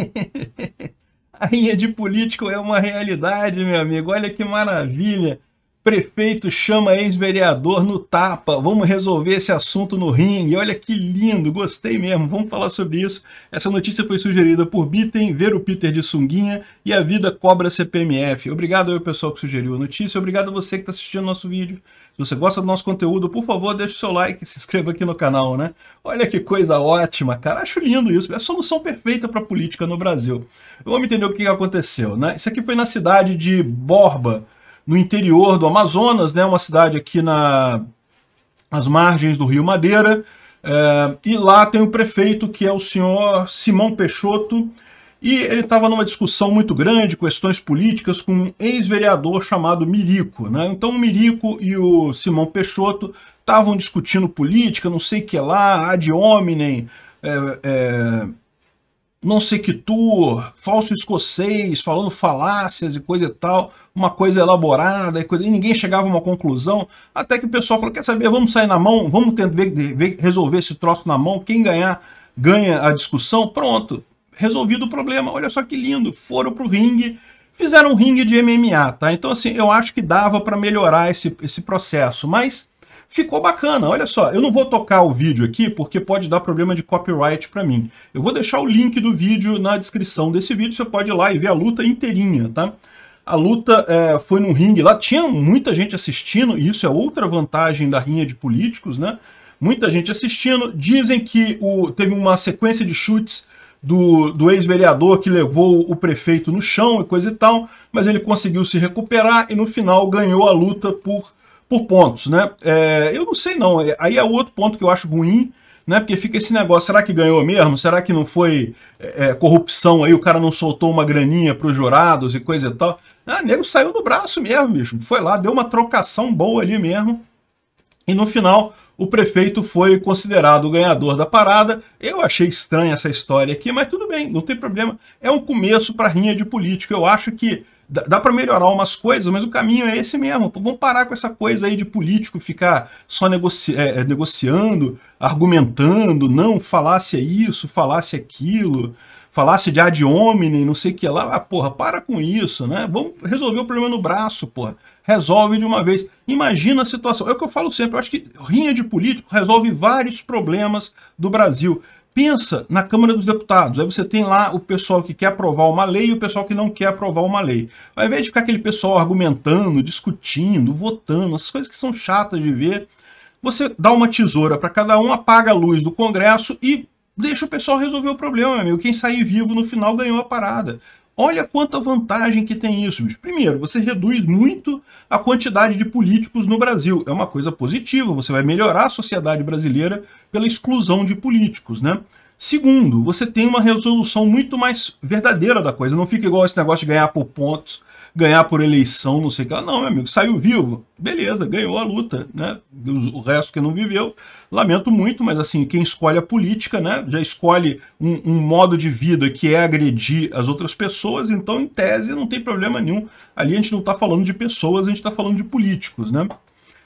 Rainha de político é uma realidade, meu amigo. Olha que maravilha. Prefeito chama ex-vereador no tapa. Vamos resolver esse assunto no ringue. Olha que lindo, gostei mesmo. Vamos falar sobre isso. Essa notícia foi sugerida por Bitten, ver o Peter de sunguinha e a vida cobra CPMF. Obrigado ao pessoal que sugeriu a notícia. Obrigado a você que está assistindo nosso vídeo. Se você gosta do nosso conteúdo, por favor, deixe o seu like, se inscreva aqui no canal, né? Olha que coisa ótima, cara. Acho lindo isso. É a solução perfeita para a política no Brasil. Vamos entender o que aconteceu, né? Isso aqui foi na cidade de Borba, no interior do Amazonas, né, uma cidade aqui na, nas margens do Rio Madeira, é, e lá tem o um prefeito que é o senhor Simão Peixoto, e ele estava numa discussão muito grande, questões políticas, com um ex-vereador chamado Mirico. Né? Então o Mirico e o Simão Peixoto estavam discutindo política, não sei o que lá, ad hominem, é, é não sei que tour, falso escocês, falando falácias e coisa e tal, uma coisa elaborada e, coisa, e ninguém chegava a uma conclusão, até que o pessoal falou, quer saber, vamos sair na mão, vamos tentar ver, ver, resolver esse troço na mão, quem ganhar, ganha a discussão, pronto, resolvido o problema, olha só que lindo, foram pro ringue, fizeram um ringue de MMA, tá? Então assim, eu acho que dava para melhorar esse, esse processo, mas Ficou bacana, olha só, eu não vou tocar o vídeo aqui porque pode dar problema de copyright para mim. Eu vou deixar o link do vídeo na descrição desse vídeo, você pode ir lá e ver a luta inteirinha, tá? A luta é, foi num ringue lá, tinha muita gente assistindo, e isso é outra vantagem da rinha de políticos, né? Muita gente assistindo, dizem que o, teve uma sequência de chutes do, do ex-vereador que levou o prefeito no chão e coisa e tal, mas ele conseguiu se recuperar e no final ganhou a luta por por pontos, né? É, eu não sei não, é, aí é outro ponto que eu acho ruim, né? Porque fica esse negócio, será que ganhou mesmo? Será que não foi é, é corrupção aí, o cara não soltou uma graninha para os jurados e coisa e tal? Ah, nego saiu do braço mesmo, bicho. Foi lá, deu uma trocação boa ali mesmo. E no final, o prefeito foi considerado o ganhador da parada. Eu achei estranha essa história aqui, mas tudo bem, não tem problema. É um começo para rinha de político. Eu acho que dá, para melhorar umas coisas, mas o caminho é esse mesmo. vamos parar com essa coisa aí de político ficar só negoci é, é negociando, argumentando, não, falasse é isso, falasse é aquilo, falasse de ad hominem, não sei o que lá. Ah, porra, para com isso, né? Vamos resolver o problema no braço, porra. Resolve de uma vez. Imagina a situação. É o que eu falo sempre, eu acho que rinha de político resolve vários problemas do Brasil. Pensa na Câmara dos Deputados. Aí você tem lá o pessoal que quer aprovar uma lei e o pessoal que não quer aprovar uma lei. Ao invés de ficar aquele pessoal argumentando, discutindo, votando, essas coisas que são chatas de ver, você dá uma tesoura para cada um, apaga a luz do Congresso e deixa o pessoal resolver o problema, meu amigo. Quem sair vivo no final ganhou a parada. Olha quanta vantagem que tem isso, bicho. Primeiro, você reduz muito a quantidade de políticos no Brasil. É uma coisa positiva, você vai melhorar a sociedade brasileira pela exclusão de políticos, né? Segundo, você tem uma resolução muito mais verdadeira da coisa. Não fica igual esse negócio de ganhar por pontos ganhar por eleição, não sei o que lá. Não, meu amigo, saiu vivo, beleza, ganhou a luta, né? O resto que não viveu, lamento muito, mas assim, quem escolhe a política, né? Já escolhe um, um modo de vida que é agredir as outras pessoas, então, em tese, não tem problema nenhum. Ali a gente não está falando de pessoas, a gente está falando de políticos, né?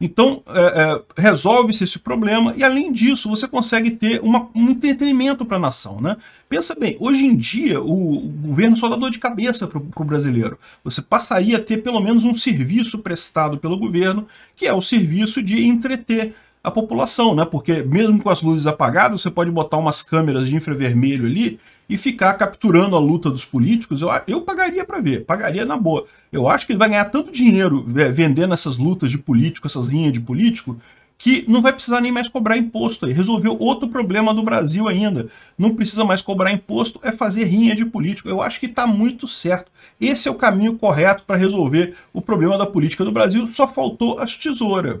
Então, é, é, resolve-se esse problema e, além disso, você consegue ter uma, um entretenimento para a nação. Né? Pensa bem, hoje em dia o, o governo só dá dor de cabeça para o brasileiro. Você passaria a ter pelo menos um serviço prestado pelo governo, que é o serviço de entreter a população, né? porque mesmo com as luzes apagadas, você pode botar umas câmeras de infravermelho ali e ficar capturando a luta dos políticos, eu, eu pagaria para ver, pagaria na boa. Eu acho que ele vai ganhar tanto dinheiro é, vendendo essas lutas de político, essas linhas de político, que não vai precisar nem mais cobrar imposto aí. Resolveu outro problema do Brasil ainda. Não precisa mais cobrar imposto, é fazer linha de político. Eu acho que está muito certo. Esse é o caminho correto para resolver o problema da política do Brasil. Só faltou as tesouras.